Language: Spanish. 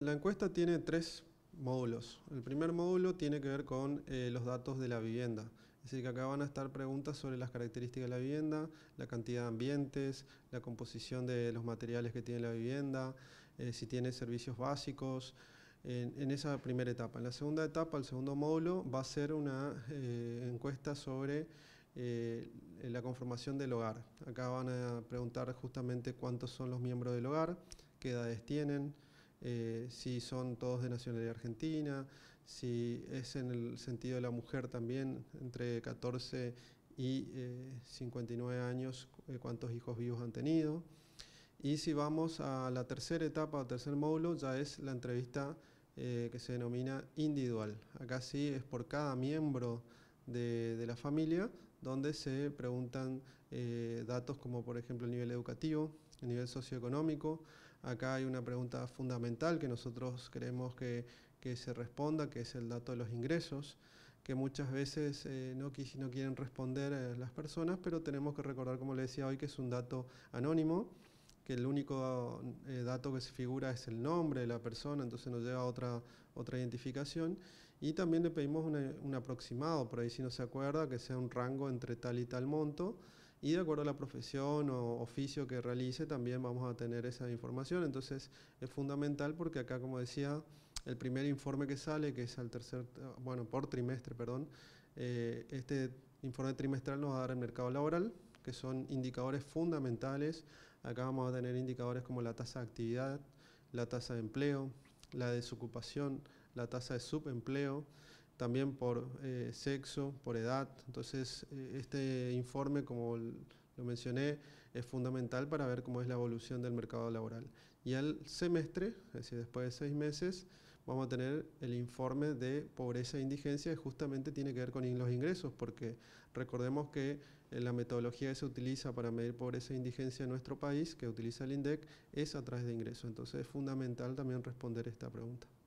La encuesta tiene tres módulos. El primer módulo tiene que ver con eh, los datos de la vivienda. Es decir, que acá van a estar preguntas sobre las características de la vivienda, la cantidad de ambientes, la composición de los materiales que tiene la vivienda, eh, si tiene servicios básicos, en, esa primera etapa. En la segunda etapa, el segundo módulo, va a ser una eh, encuesta sobre la conformación del hogar. Acá van a preguntar justamente cuántos son los miembros del hogar, qué edades tienen, eh, si son todos de nacionalidad argentina, si es en el sentido de la mujer también, entre 14 y 59 eh, años, eh, cuántos hijos vivos han tenido. Y si vamos a la tercera etapa, tercer módulo, ya es la entrevista que se denomina individual. Acá sí es por cada miembro de la familia, donde se preguntan eh, datos como por ejemplo el nivel educativo, el nivel socioeconómico. Acá hay una pregunta fundamental que nosotros creemos que, se responda, que es el dato de los ingresos, que muchas veces eh, no, no, quieren responder eh, las personas, pero tenemos que recordar, como le decía hoy, que es un dato anónimo que el único eh, dato que se figura es el nombre de la persona, entonces nos lleva a otra, otra identificación. Y también le pedimos un aproximado, por ahí si no se acuerda, que sea un rango entre tal y tal monto. Y de acuerdo a la profesión o oficio que realice, también vamos a tener esa información. Entonces es fundamental porque acá, como decía, el primer informe que sale, que es al tercer, bueno, por trimestre, perdón, eh, este informe trimestral nos va a dar el mercado laboral, que son indicadores fundamentales Acá vamos a tener indicadores como la tasa de actividad, la tasa de empleo, la desocupación, la tasa de subempleo, también por eh, sexo, por edad. Entonces, eh, este informe, como lo mencioné, es fundamental para ver cómo es la evolución del mercado laboral. Y al semestre, es decir, después de seis meses, vamos a tener el informe de pobreza e indigencia, que justamente tiene que ver con los ingresos, porque recordemos que eh, la metodología que se utiliza para medir pobreza e indigencia en nuestro país, que utiliza el INDEC, es a través de ingresos. Entonces es fundamental también responder esta pregunta.